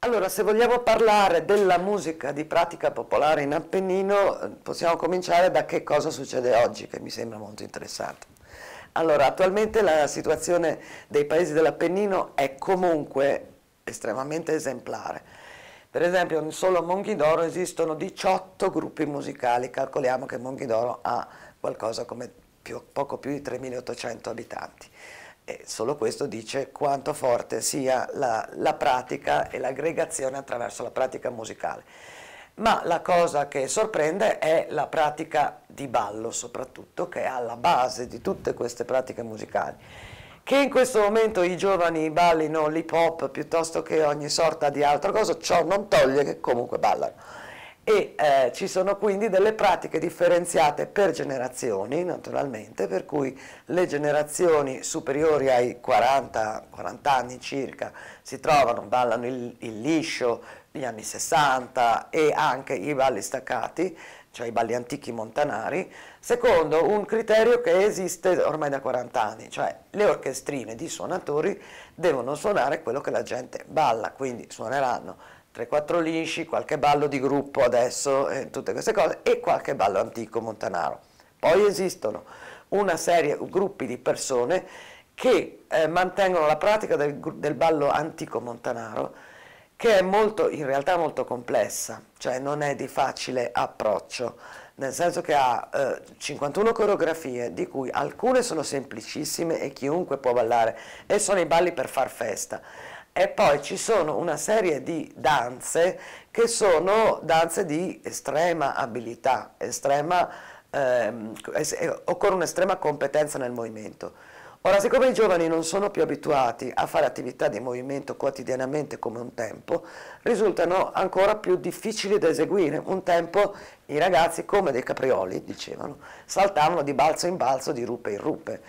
Allora, se vogliamo parlare della musica di pratica popolare in Appennino, possiamo cominciare da che cosa succede oggi, che mi sembra molto interessante. Allora, attualmente la situazione dei paesi dell'Appennino è comunque estremamente esemplare. Per esempio, in solo Monghidoro esistono 18 gruppi musicali, calcoliamo che Monghidoro ha qualcosa come più, poco più di 3.800 abitanti. E solo questo dice quanto forte sia la, la pratica e l'aggregazione attraverso la pratica musicale. Ma la cosa che sorprende è la pratica di ballo soprattutto, che è alla base di tutte queste pratiche musicali. Che in questo momento i giovani ballino l'hip hop piuttosto che ogni sorta di altra cosa, ciò non toglie che comunque ballano e eh, ci sono quindi delle pratiche differenziate per generazioni naturalmente per cui le generazioni superiori ai 40, 40 anni circa si trovano, ballano il, il liscio, gli anni 60 e anche i balli staccati cioè i balli antichi montanari, secondo un criterio che esiste ormai da 40 anni, cioè le orchestrine di suonatori devono suonare quello che la gente balla, quindi suoneranno 3-4 lisci, qualche ballo di gruppo adesso, eh, tutte queste cose, e qualche ballo antico montanaro. Poi esistono una serie, gruppi di persone che eh, mantengono la pratica del, del ballo antico montanaro, che è molto, in realtà molto complessa, cioè non è di facile approccio, nel senso che ha eh, 51 coreografie, di cui alcune sono semplicissime e chiunque può ballare, e sono i balli per far festa, e poi ci sono una serie di danze che sono danze di estrema abilità, estrema, ehm, eh, occorre un'estrema competenza nel movimento. Ora, siccome i giovani non sono più abituati a fare attività di movimento quotidianamente come un tempo, risultano ancora più difficili da eseguire. Un tempo i ragazzi, come dei caprioli, dicevano, saltavano di balzo in balzo, di rupe in rupe.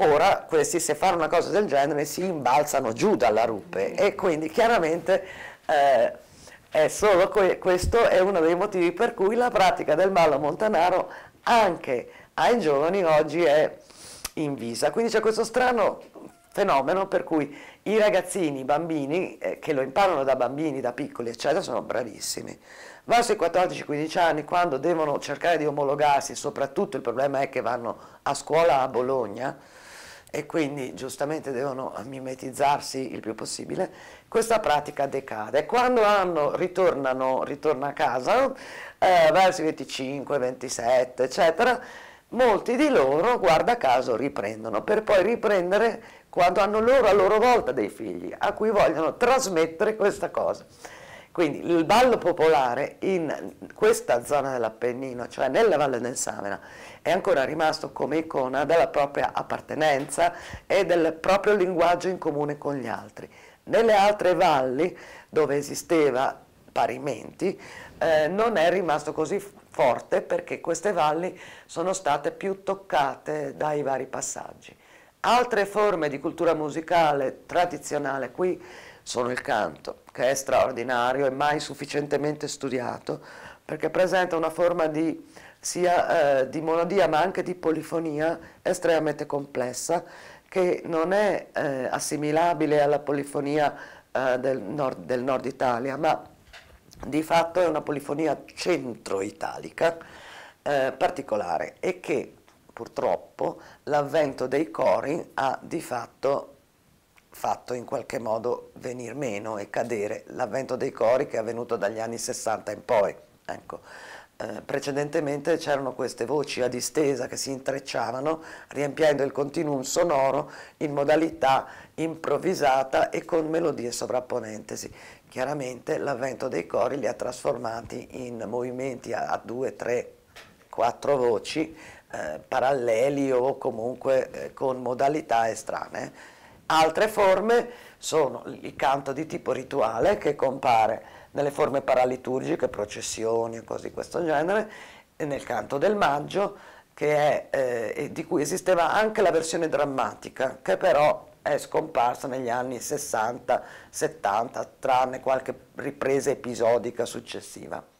Ora, questi se fanno una cosa del genere si imbalzano giù dalla rupe e quindi chiaramente eh, è solo que questo è uno dei motivi per cui la pratica del ballo montanaro anche ai giovani oggi è invisa. Quindi c'è questo strano fenomeno per cui i ragazzini, i bambini, eh, che lo imparano da bambini, da piccoli, eccetera, sono bravissimi. Verso i 14-15 anni, quando devono cercare di omologarsi, soprattutto il problema è che vanno a scuola a Bologna, e quindi giustamente devono mimetizzarsi il più possibile, questa pratica decade. Quando hanno, ritornano, ritorna a casa, eh, verso 25, 27, eccetera, molti di loro, guarda caso, riprendono, per poi riprendere quando hanno loro a loro volta dei figli, a cui vogliono trasmettere questa cosa. Quindi il ballo popolare in questa zona dell'Appennino, cioè nella Valle del Savena, è ancora rimasto come icona della propria appartenenza e del proprio linguaggio in comune con gli altri. Nelle altre valli, dove esisteva parimenti, eh, non è rimasto così forte perché queste valli sono state più toccate dai vari passaggi. Altre forme di cultura musicale tradizionale qui sono il canto, che è straordinario e mai sufficientemente studiato, perché presenta una forma di, sia eh, di monodia ma anche di polifonia estremamente complessa, che non è eh, assimilabile alla polifonia eh, del, nord, del nord Italia, ma di fatto è una polifonia centro-italica eh, particolare e che purtroppo l'avvento dei cori ha di fatto fatto in qualche modo venir meno e cadere l'avvento dei cori che è avvenuto dagli anni 60 in poi. Ecco. Eh, precedentemente c'erano queste voci a distesa che si intrecciavano riempiendo il continuum sonoro in modalità improvvisata e con melodie sovrapponentesi. Chiaramente l'avvento dei cori li ha trasformati in movimenti a, a due, tre, quattro voci eh, paralleli o comunque eh, con modalità estranee Altre forme sono il canto di tipo rituale che compare nelle forme paraliturgiche, processioni e cose di questo genere, e nel canto del maggio, è, eh, di cui esisteva anche la versione drammatica, che però è scomparsa negli anni 60-70, tranne qualche ripresa episodica successiva.